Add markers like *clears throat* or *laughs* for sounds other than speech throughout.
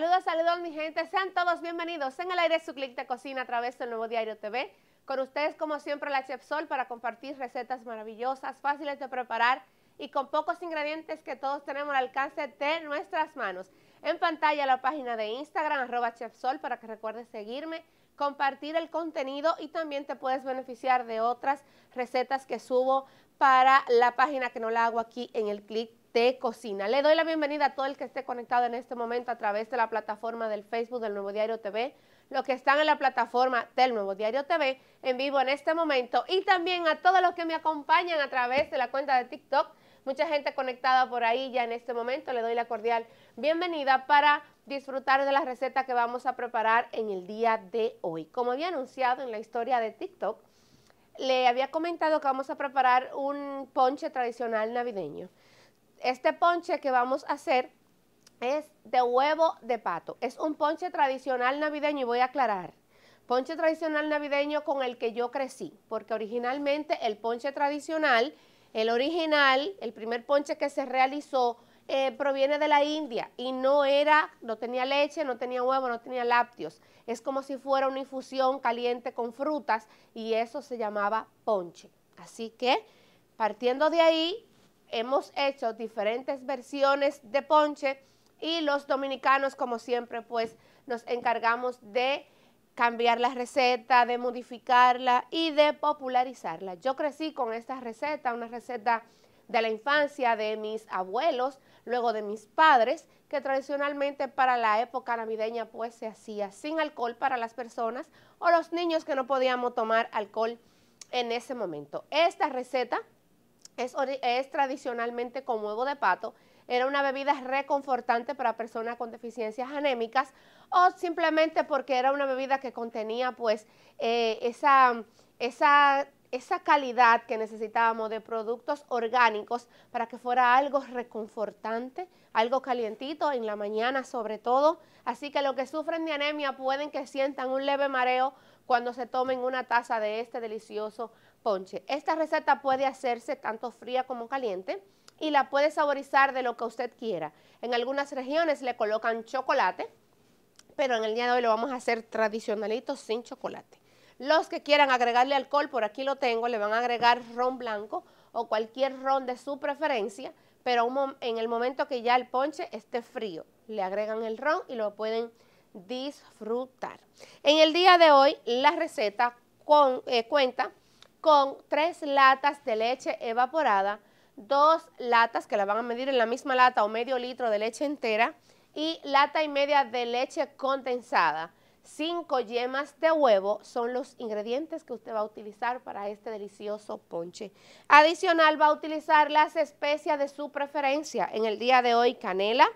Saludos, saludos mi gente, sean todos bienvenidos en el aire su clic de cocina a través del Nuevo Diario TV. Con ustedes como siempre la Chef Sol para compartir recetas maravillosas, fáciles de preparar y con pocos ingredientes que todos tenemos al alcance de nuestras manos. En pantalla la página de Instagram, arroba Chef Sol, para que recuerdes seguirme, compartir el contenido y también te puedes beneficiar de otras recetas que subo para la página que no la hago aquí en el clic de cocina. Le doy la bienvenida a todo el que esté conectado en este momento a través de la plataforma del Facebook del Nuevo Diario TV, los que están en la plataforma del Nuevo Diario TV en vivo en este momento y también a todos los que me acompañan a través de la cuenta de TikTok. Mucha gente conectada por ahí ya en este momento. Le doy la cordial bienvenida para disfrutar de la receta que vamos a preparar en el día de hoy. Como había anunciado en la historia de TikTok, le había comentado que vamos a preparar un ponche tradicional navideño este ponche que vamos a hacer es de huevo de pato. Es un ponche tradicional navideño y voy a aclarar. Ponche tradicional navideño con el que yo crecí, porque originalmente el ponche tradicional, el original, el primer ponche que se realizó, eh, proviene de la India y no era, no tenía leche, no tenía huevo, no tenía lácteos. Es como si fuera una infusión caliente con frutas y eso se llamaba ponche. Así que partiendo de ahí, hemos hecho diferentes versiones de ponche y los dominicanos, como siempre, pues nos encargamos de cambiar la receta, de modificarla y de popularizarla. Yo crecí con esta receta, una receta de la infancia de mis abuelos, luego de mis padres, que tradicionalmente para la época navideña pues se hacía sin alcohol para las personas o los niños que no podíamos tomar alcohol en ese momento. Esta receta es, tradicionalmente con huevo de pato, era una bebida reconfortante para personas con deficiencias anémicas o simplemente porque era una bebida que contenía pues eh, esa, esa, esa calidad que necesitábamos de productos orgánicos para que fuera algo reconfortante, algo calientito en la mañana sobre todo. Así que los que sufren de anemia pueden que sientan un leve mareo cuando se tomen una taza de este delicioso ponche. Esta receta puede hacerse tanto fría como caliente y la puede saborizar de lo que usted quiera. En algunas regiones le colocan chocolate, pero en el día de hoy lo vamos a hacer tradicionalito sin chocolate. Los que quieran agregarle alcohol, por aquí lo tengo, le van a agregar ron blanco o cualquier ron de su preferencia, pero en el momento que ya el ponche esté frío, le agregan el ron y lo pueden disfrutar. En el día de hoy, la receta eh, cuenta con tres latas de leche evaporada, dos latas que la van a medir en la misma lata o medio litro de leche entera y lata y media de leche condensada. Cinco yemas de huevo son los ingredientes que usted va a utilizar para este delicioso ponche. Adicional va a utilizar las especias de su preferencia. En el día de hoy, canela,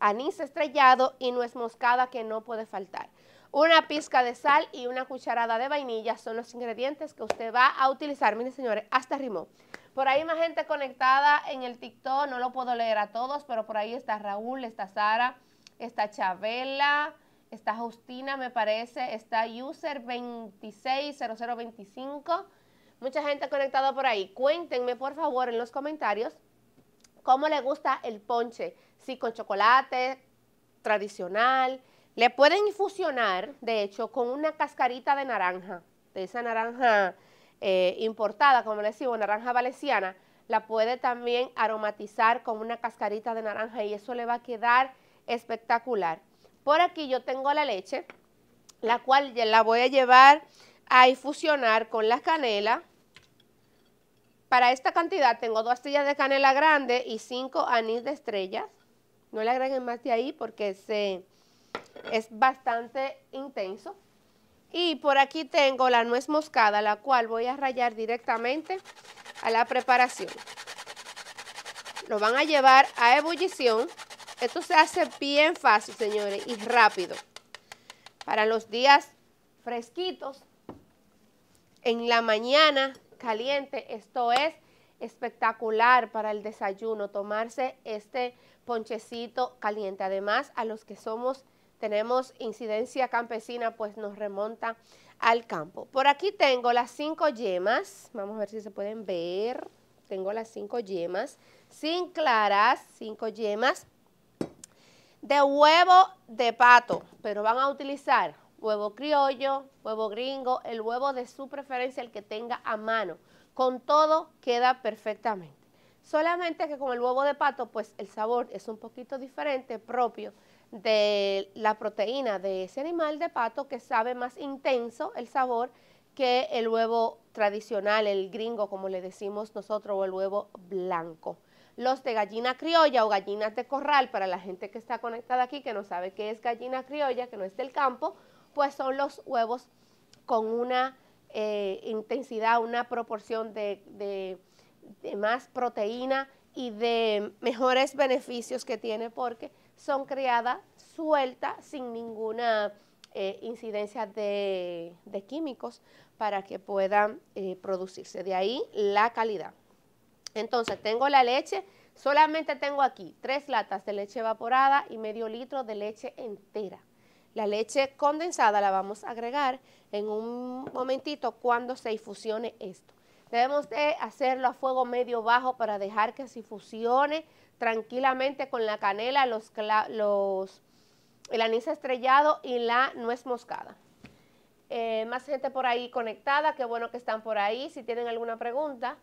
anís estrellado y nuez moscada que no puede faltar. Una pizca de sal y una cucharada de vainilla son los ingredientes que usted va a utilizar. Miren, señores, hasta rimó. Por ahí más gente conectada en el TikTok, no lo puedo leer a todos, pero por ahí está Raúl, está Sara, está Chabela, está Justina, me parece, está User 260025. Mucha gente conectada por ahí. Cuéntenme, por favor, en los comentarios cómo le gusta el ponche, si sí, con chocolate tradicional. Le pueden infusionar, de hecho, con una cascarita de naranja, de esa naranja eh, importada, como les digo, naranja valenciana, la puede también aromatizar con una cascarita de naranja y eso le va a quedar espectacular. Por aquí yo tengo la leche, la cual la voy a llevar a infusionar con la canela, para esta cantidad tengo dos estrellas de canela grande y cinco anís de estrellas. No le agreguen más de ahí porque se, es bastante intenso. Y por aquí tengo la nuez moscada, la cual voy a rayar directamente a la preparación. Lo van a llevar a ebullición. Esto se hace bien fácil, señores, y rápido. Para los días fresquitos, en la mañana caliente. Esto es espectacular para el desayuno, tomarse este ponchecito caliente. Además, a los que somos, tenemos incidencia campesina, pues nos remonta al campo. Por aquí tengo las cinco yemas, vamos a ver si se pueden ver. Tengo las cinco yemas, sin claras, cinco yemas de huevo de pato, pero van a utilizar huevo criollo, huevo gringo, el huevo de su preferencia, el que tenga a mano. Con todo queda perfectamente. Solamente que con el huevo de pato, pues el sabor es un poquito diferente, propio de la proteína de ese animal de pato que sabe más intenso el sabor que el huevo tradicional, el gringo como le decimos nosotros, o el huevo blanco. Los de gallina criolla o gallinas de corral, para la gente que está conectada aquí, que no sabe qué es gallina criolla, que no es del campo, pues son los huevos con una eh, intensidad, una proporción de, más proteína y de mejores beneficios que tiene porque son criadas sueltas sin ninguna eh, incidencia de, químicos para que puedan eh, producirse. De ahí la calidad. Entonces, tengo la leche, solamente tengo aquí tres latas de leche evaporada y medio litro de leche entera. La leche condensada la vamos a agregar en un momentito cuando se infusione esto. Debemos de hacerlo a fuego medio bajo para dejar que se infusione tranquilamente con la canela, los, el anís estrellado y la nuez moscada. Eh, más gente por ahí conectada, qué bueno que están por ahí, si tienen alguna pregunta.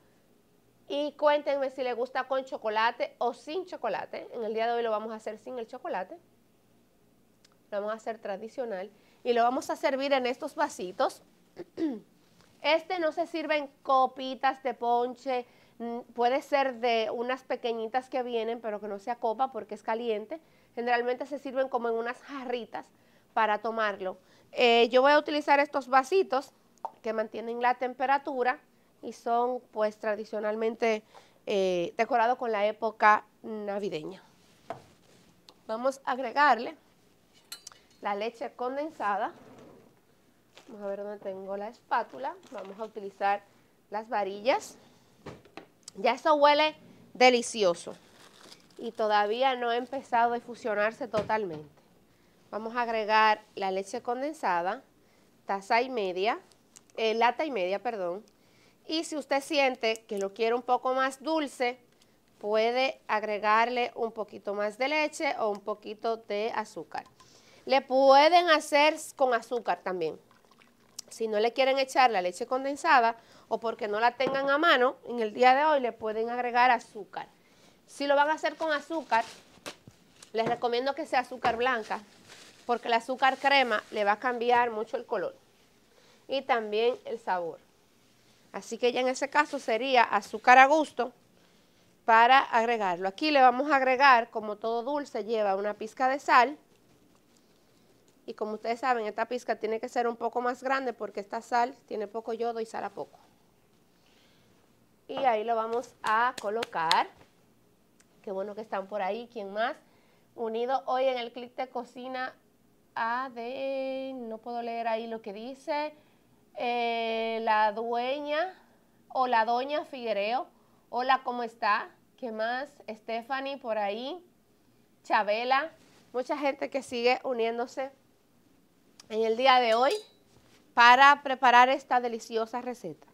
Y cuéntenme si les gusta con chocolate o sin chocolate. En el día de hoy lo vamos a hacer sin el chocolate lo vamos a hacer tradicional y lo vamos a servir en estos vasitos. *clears throat* Este no se sirve en copitas de ponche, mm, puede ser de unas pequeñitas que vienen, pero que no sea copa porque es caliente. Generalmente se sirven como en unas jarritas para tomarlo. Eh, yo voy a utilizar estos vasitos que mantienen la temperatura y son pues tradicionalmente eh, decorados con la época navideña. Vamos a agregarle la leche condensada. Vamos a ver dónde tengo la espátula. Vamos a utilizar las varillas. Ya eso huele delicioso. Y todavía no ha empezado a fusionarse totalmente. Vamos a agregar la leche condensada, taza y media, eh, lata y media, perdón. Y si usted siente que lo quiere un poco más dulce, puede agregarle un poquito más de leche o un poquito de azúcar. Le pueden hacer con azúcar también. Si no le quieren echar la leche condensada o porque no la tengan a mano, en el día de hoy le pueden agregar azúcar. Si lo van a hacer con azúcar, les recomiendo que sea azúcar blanca, porque el azúcar crema le va a cambiar mucho el color y también el sabor. Así que ya en ese caso sería azúcar a gusto para agregarlo. Aquí le vamos a agregar, como todo dulce, lleva una pizca de sal, y como ustedes saben, esta pizca tiene que ser un poco más grande porque esta sal tiene poco yodo y sal a poco. Y ahí lo vamos a colocar. Qué bueno que están por ahí. ¿Quién más? Unido hoy en el clic de cocina a de... No puedo leer ahí lo que dice. Eh, la dueña o la doña Figuereo. Hola, ¿cómo está? ¿Qué más? Stephanie por ahí. Chabela. Mucha gente que sigue uniéndose en el día de hoy para preparar esta deliciosa receta.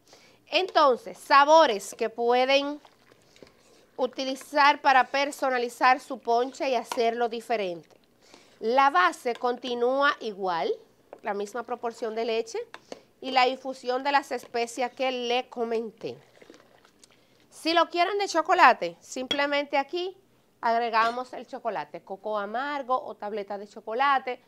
Entonces, sabores que pueden utilizar para personalizar su ponche y hacerlo diferente. La base continúa igual, la misma proporción de leche y la infusión de las especias que le comenté. Si lo quieren de chocolate, simplemente aquí agregamos el chocolate, coco amargo o tableta de chocolate,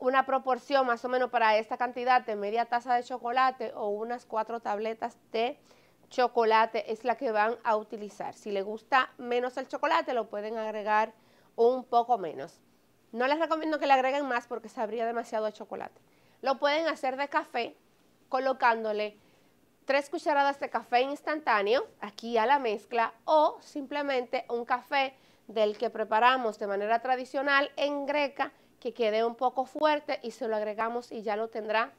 una proporción más o menos para esta cantidad de media taza de chocolate o unas cuatro tabletas de chocolate es la que van a utilizar. Si le gusta menos el chocolate, lo pueden agregar un poco menos. No les recomiendo que le agreguen más porque sabría demasiado de chocolate. Lo pueden hacer de café colocándole tres cucharadas de café instantáneo aquí a la mezcla o simplemente un café del que preparamos de manera tradicional en greca que quede un poco fuerte y se lo agregamos y ya lo tendrá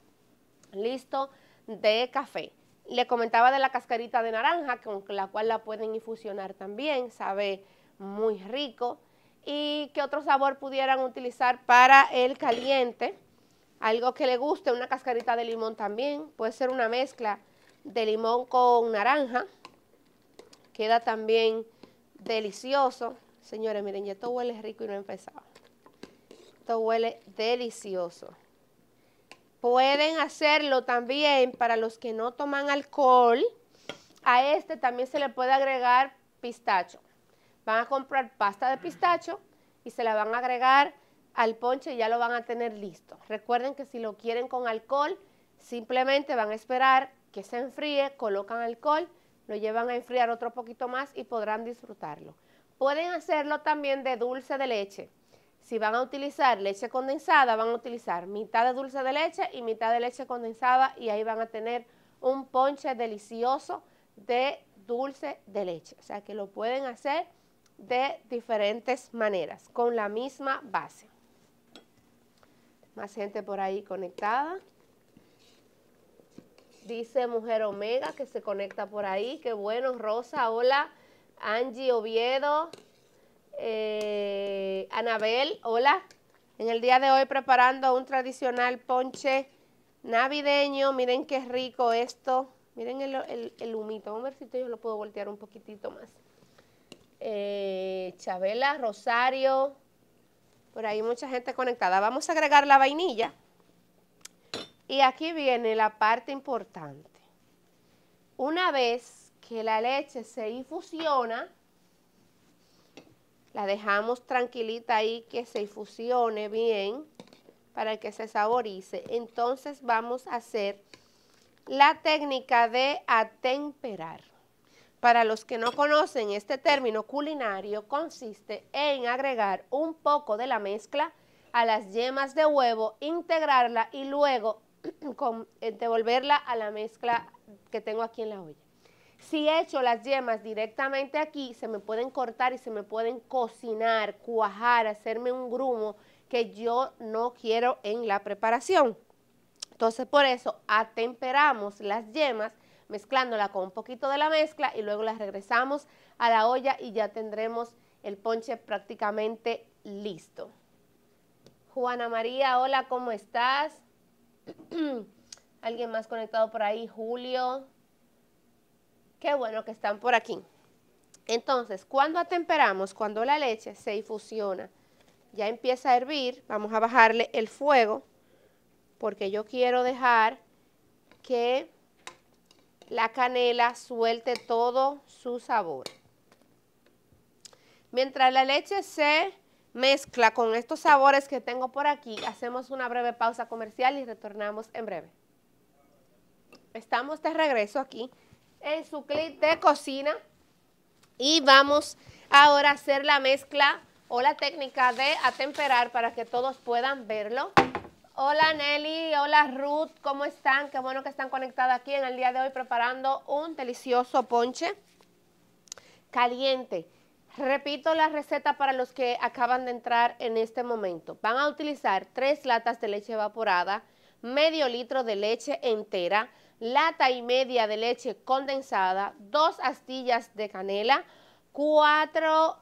listo de café. Le comentaba de la cascarita de naranja, con la cual la pueden infusionar también, sabe muy rico. ¿Y qué otro sabor pudieran utilizar para el caliente? Algo que le guste, una cascarita de limón también, puede ser una mezcla de limón con naranja, queda también delicioso. Señores, miren, ya todo huele rico y no empezaba. Esto huele delicioso. Pueden hacerlo también para los que no toman alcohol. A este también se le puede agregar pistacho. Van a comprar pasta de pistacho y se la van a agregar al ponche y ya lo van a tener listo. Recuerden que si lo quieren con alcohol, simplemente van a esperar que se enfríe, colocan alcohol, lo llevan a enfriar otro poquito más y podrán disfrutarlo. Pueden hacerlo también de dulce de leche. Si van a utilizar leche condensada, van a utilizar mitad de dulce de leche y mitad de leche condensada y ahí van a tener un ponche delicioso de dulce de leche. O sea que lo pueden hacer de diferentes maneras, con la misma base. Más gente por ahí conectada. Dice Mujer Omega que se conecta por ahí. Qué bueno, Rosa, hola. Angie Oviedo, eh, Anabel, hola. En el día de hoy preparando un tradicional ponche navideño. Miren qué rico esto. Miren el, humito. Vamos a ver si yo lo puedo voltear un poquitito más. Eh, Chabela, Rosario. Por ahí mucha gente conectada. Vamos a agregar la vainilla. Y aquí viene la parte importante. Una vez que la leche se infusiona, la dejamos tranquilita ahí que se infusione bien para que se saborice. Entonces vamos a hacer la técnica de atemperar. Para los que no conocen este término culinario, consiste en agregar un poco de la mezcla a las yemas de huevo, integrarla y luego *clears throat* eh, devolverla a la mezcla que tengo aquí en la olla. Si echo las yemas directamente aquí, se me pueden cortar y se me pueden cocinar, cuajar, hacerme un grumo que yo no quiero en la preparación. Entonces por eso atemperamos las yemas mezclándola con un poquito de la mezcla y luego las regresamos a la olla y ya tendremos el ponche prácticamente listo. Juana María, hola, ¿cómo estás? *clears throat* Alguien más conectado por ahí, Julio. Qué bueno que están por aquí. Entonces, cuando atemperamos, cuando la leche se difusiona, ya empieza a hervir, vamos a bajarle el fuego, porque yo quiero dejar que la canela suelte todo su sabor. Mientras la leche se mezcla con estos sabores que tengo por aquí, hacemos una breve pausa comercial y retornamos en breve. Estamos de regreso aquí en su clip de cocina. Y vamos ahora a hacer la mezcla o la técnica de atemperar para que todos puedan verlo. Hola Nelly, hola Ruth, ¿cómo están? Qué bueno que están conectadas aquí en el día de hoy preparando un delicioso ponche caliente. Repito la receta para los que acaban de entrar en este momento. Van a utilizar tres latas de leche evaporada, medio litro de leche entera, lata y media de leche condensada, dos astillas de canela, cuatro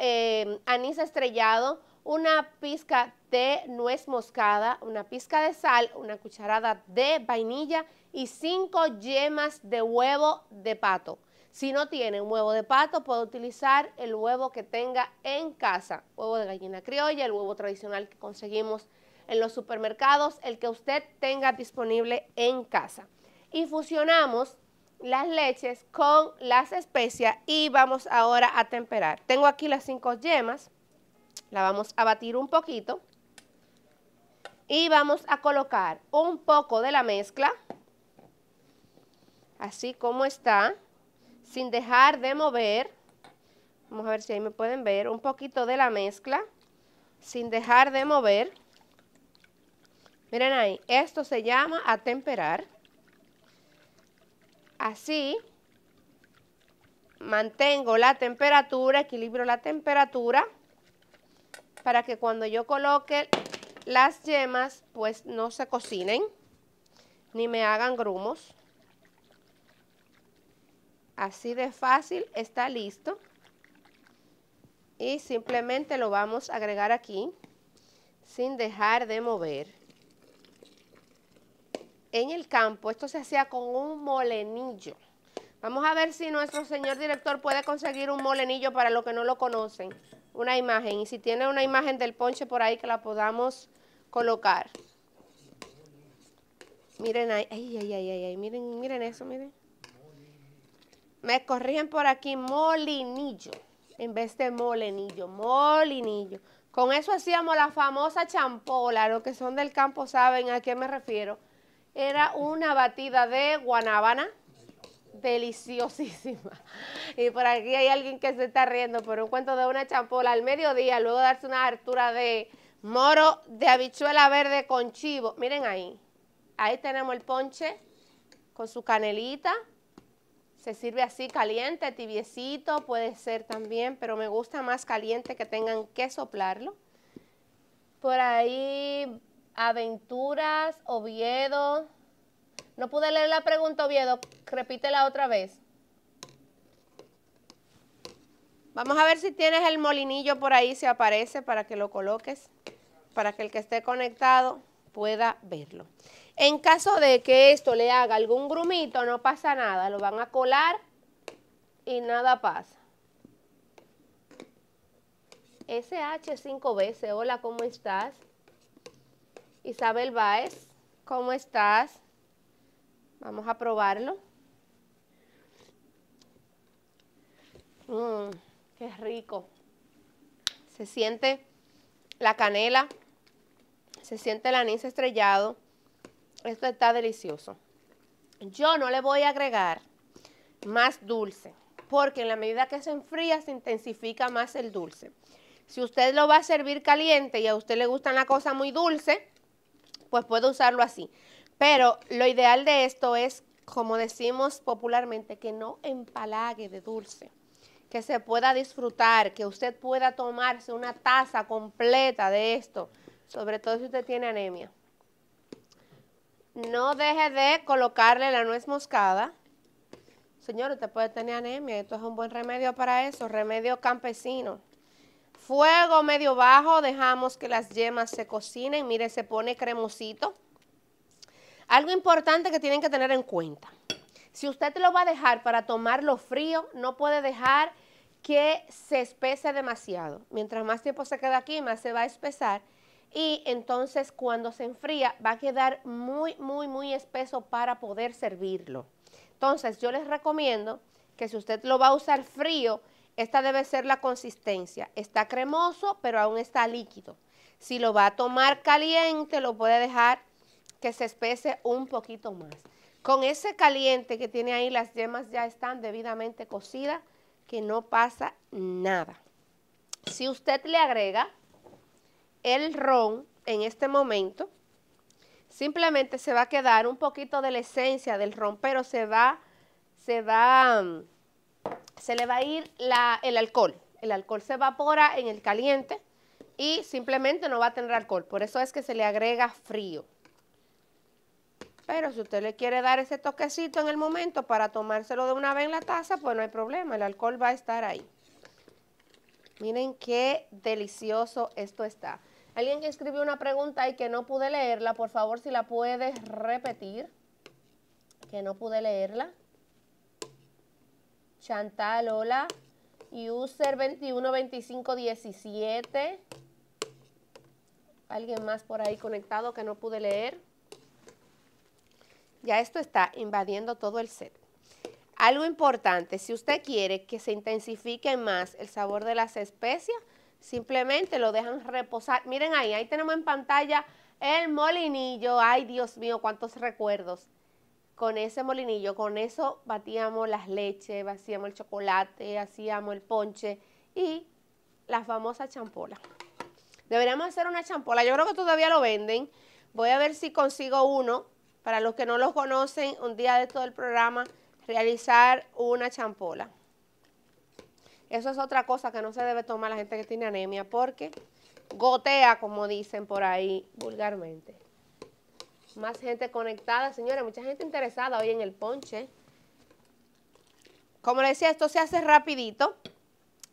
eh, anís estrellado, una pizca de nuez moscada, una pizca de sal, una cucharada de vainilla y cinco yemas de huevo de pato. Si no tienen huevo de pato, puede utilizar el huevo que tenga en casa, huevo de gallina criolla, el huevo tradicional que conseguimos en los supermercados, el que usted tenga disponible en casa. Y fusionamos las leches con las especias y vamos ahora a temperar. Tengo aquí las cinco yemas, la vamos a batir un poquito y vamos a colocar un poco de la mezcla, así como está, sin dejar de mover, vamos a ver si ahí me pueden ver, un poquito de la mezcla, sin dejar de mover, Miren ahí, esto se llama atemperar. Así mantengo la temperatura, equilibro la temperatura para que cuando yo coloque las yemas pues no se cocinen ni me hagan grumos. Así de fácil está listo. Y simplemente lo vamos a agregar aquí sin dejar de mover en el campo, esto se hacía con un molenillo. Vamos a ver si nuestro señor director puede conseguir un molenillo para los que no lo conocen, una imagen. Y si tiene una imagen del ponche por ahí que la podamos colocar. Miren ahí, ay, ay, ay, ay, miren, miren eso, miren. Me corrigen por aquí, molinillo, en vez de molenillo, molinillo. Con eso hacíamos la famosa champola, los que son del campo saben a qué me refiero. Era una batida de guanabana, deliciosísima. *laughs* Y por aquí hay alguien que se está riendo por un cuento de una champola al mediodía, luego darse una hartura de moro de habichuela verde con chivo. Miren ahí, ahí tenemos el ponche con su canelita. Se sirve así caliente, tibiecito, puede ser también, pero me gusta más caliente que tengan que soplarlo. Por ahí Aventuras, Oviedo. No pude leer la pregunta, Oviedo. Repítela otra vez. Vamos a ver si tienes el molinillo por ahí, si aparece, para que lo coloques, para que el que esté conectado pueda verlo. En caso de que esto le haga algún grumito, no pasa nada. Lo van a colar y nada pasa. SH 5 veces. Hola, ¿cómo estás? Isabel Baez, ¿cómo estás? Vamos a probarlo. Mmm, qué rico. Se siente la canela, se siente el anís estrellado. Esto está delicioso. Yo no le voy a agregar más dulce, porque en la medida que se enfría se intensifica más el dulce. Si usted lo va a servir caliente y a usted le gustan la cosa muy dulce, pues puedo usarlo así. Pero lo ideal de esto es, como decimos popularmente, que no empalague de dulce, que se pueda disfrutar, que usted pueda tomarse una taza completa de esto, sobre todo si usted tiene anemia. No deje de colocarle la nuez moscada. Señor, usted puede tener anemia, esto es un buen remedio para eso, remedio campesino. Fuego medio bajo, dejamos que las yemas se cocinen. Mire, se pone cremosito. Algo importante que tienen que tener en cuenta. Si usted lo va a dejar para tomarlo frío, no puede dejar que se espese demasiado. Mientras más tiempo se queda aquí, más se va a espesar. Y entonces cuando se enfría va a quedar muy, muy, muy espeso para poder servirlo. Entonces yo les recomiendo que si usted lo va a usar frío, esta debe ser la consistencia. Está cremoso, pero aún está líquido. Si lo va a tomar caliente, lo puede dejar que se espese un poquito más. Con ese caliente que tiene ahí, las yemas ya están debidamente cocidas, que no pasa nada. Si usted le agrega el ron en este momento, simplemente se va a quedar un poquito de la esencia del ron, pero se va, se va mm, se le va a ir el alcohol. El alcohol se evapora en el caliente y simplemente no va a tener alcohol. Por eso es que se le agrega frío. Pero si usted le quiere dar ese toquecito en el momento para tomárselo de una vez en la taza, pues no hay problema, el alcohol va a estar ahí. Miren qué delicioso esto está. Alguien que escribió una pregunta y que no pude leerla, por favor, si la puedes repetir, que no pude leerla. Chantal, hola. User 212517. Alguien más por ahí conectado que no pude leer. Ya esto está invadiendo todo el set. Algo importante, si usted quiere que se intensifique más el sabor de las especias, simplemente lo dejan reposar. Miren ahí, ahí tenemos en pantalla el molinillo. Ay, Dios mío, cuántos recuerdos con ese molinillo, con eso batíamos las leches, hacíamos el chocolate, hacíamos el ponche y la famosa champola. Deberíamos hacer una champola, yo creo que todavía lo venden. Voy a ver si consigo uno. Para los que no lo conocen, un día de todo el programa, realizar una champola. Eso es otra cosa que no se debe tomar la gente que tiene anemia porque gotea, como dicen por ahí vulgarmente. Más gente conectada, señora, mucha gente interesada hoy en el ponche. Como les decía, esto se hace rapidito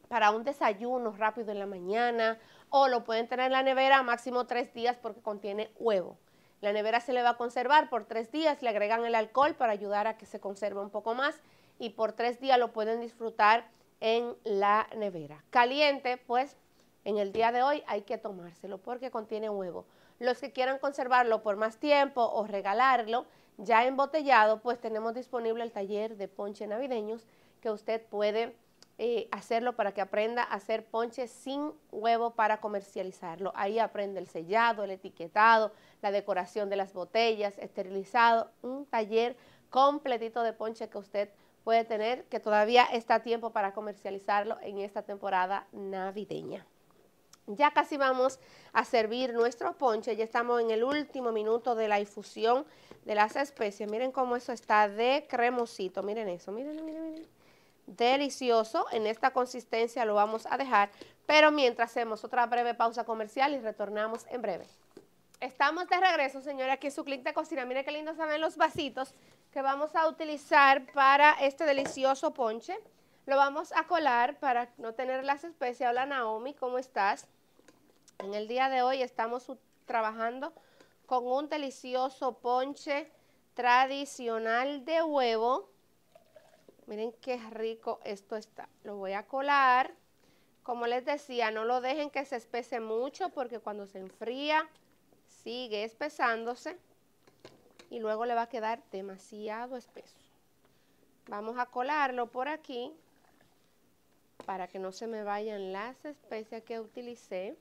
para un desayuno rápido en la mañana o lo pueden tener en la nevera máximo tres días porque contiene huevo. La nevera se le va a conservar por tres días, le agregan el alcohol para ayudar a que se conserve un poco más y por tres días lo pueden disfrutar en la nevera. Caliente, pues en el día de hoy hay que tomárselo porque contiene huevo. Los que quieran conservarlo por más tiempo o regalarlo ya embotellado, pues tenemos disponible el taller de ponche navideños que usted puede eh, hacerlo para que aprenda a hacer ponche sin huevo para comercializarlo. Ahí aprende el sellado, el etiquetado, la decoración de las botellas, esterilizado, un taller completito de ponche que usted puede tener, que todavía está a tiempo para comercializarlo en esta temporada navideña. Ya casi vamos a servir nuestro ponche, ya estamos en el último minuto de la infusión de las especies. Miren cómo eso está de cremosito, miren eso, miren, miren, miren. Delicioso, en esta consistencia lo vamos a dejar, pero mientras hacemos otra breve pausa comercial y retornamos en breve. Estamos de regreso, señora, aquí en su clic de cocina. Miren qué lindos saben los vasitos que vamos a utilizar para este delicioso ponche. Lo vamos a colar para no tener las especias, Hola Naomi, ¿cómo estás? En el día de hoy estamos trabajando con un delicioso ponche tradicional de huevo. Miren qué rico esto está. Lo voy a colar. Como les decía, no lo dejen que se espese mucho porque cuando se enfría sigue espesándose y luego le va a quedar demasiado espeso. Vamos a colarlo por aquí para que no se me vayan las especias que utilicé.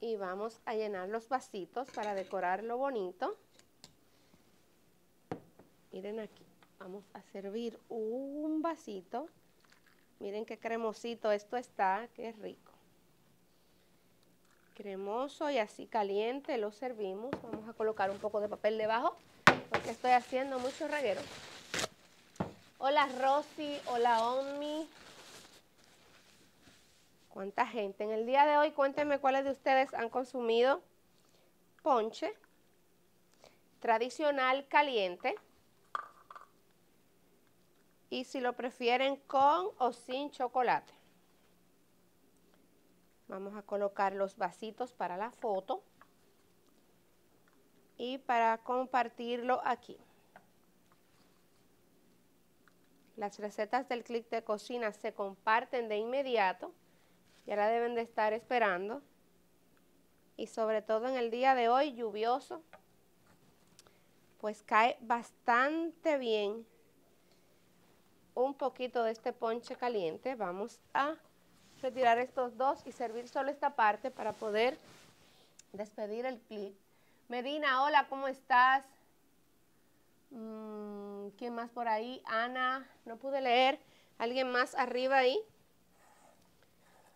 Y vamos a llenar los vasitos para decorar lo bonito. Miren aquí, vamos a servir un vasito. Miren qué cremosito esto está, qué rico. Cremoso y así caliente lo servimos. Vamos a colocar un poco de papel debajo porque estoy haciendo mucho reguero. Hola Rosy, hola Omni. ¿Cuánta gente? En el día de hoy cuéntenme cuáles de ustedes han consumido ponche tradicional caliente y si lo prefieren con o sin chocolate. Vamos a colocar los vasitos para la foto y para compartirlo aquí. Las recetas del clic de cocina se comparten de inmediato, ya la deben de estar esperando. Y sobre todo en el día de hoy lluvioso, pues cae bastante bien un poquito de este ponche caliente. Vamos a retirar estos dos y servir solo esta parte para poder despedir el clic. Medina, hola, ¿cómo estás? Mm, ¿Quién más por ahí? Ana, no pude leer. ¿Alguien más arriba ahí?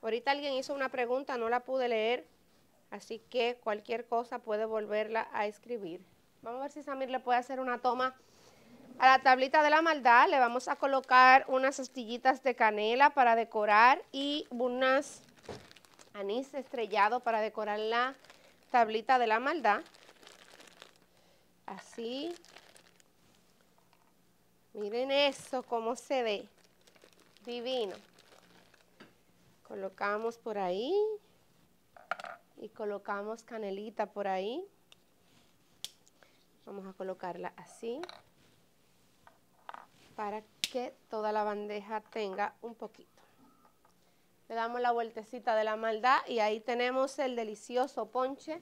Ahorita alguien hizo una pregunta, no la pude leer. Así que cualquier cosa puede volverla a escribir. Vamos a ver si Samir le puede hacer una toma a la tablita de la maldad. Le vamos a colocar unas astillitas de canela para decorar y unas anís estrellado para decorar la tablita de la maldad. Así, Miren eso, cómo se ve. Divino. Colocamos por ahí. Y colocamos canelita por ahí. Vamos a colocarla así. Para que toda la bandeja tenga un poquito. Le damos la vueltecita de la maldad y ahí tenemos el delicioso ponche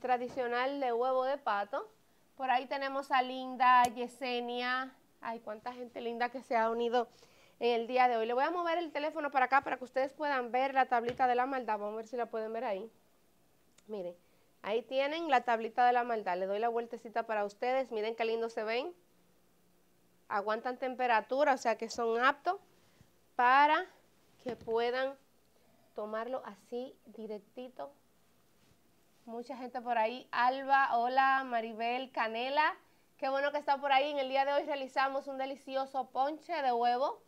tradicional de huevo de pato. Por ahí tenemos a Linda, Yesenia, Ay, cuánta gente linda que se ha unido en el día de hoy. Le voy a mover el teléfono para acá para que ustedes puedan ver la tablita de la maldad. Vamos a ver si la pueden ver ahí. Miren, ahí tienen la tablita de la maldad. Le doy la vueltecita para ustedes. Miren qué lindo se ven. Aguantan temperatura, o sea que son aptos para que puedan tomarlo así directito. Mucha gente por ahí. Alba, hola, Maribel, Canela. Qué bueno que está por ahí. En el día de hoy realizamos un delicioso ponche de huevo.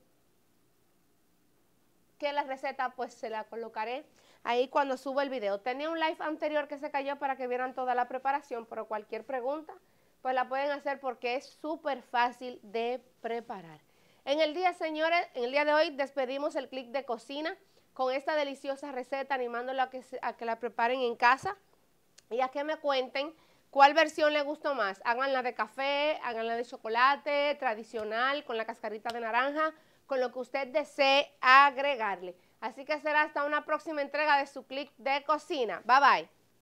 Que la receta pues se la colocaré ahí cuando suba el video. Tenía un live anterior que se cayó para que vieran toda la preparación, pero cualquier pregunta pues la pueden hacer porque es súper fácil de preparar. En el día, señores, en el día de hoy despedimos el click de cocina con esta deliciosa receta, animándola a que, a que la preparen en casa y a que me cuenten ¿Cuál versión le gustó más? la de café, la de chocolate, tradicional, con la cascarita de naranja, con lo que usted desee agregarle. Así que será hasta una próxima entrega de su clip de cocina. Bye bye.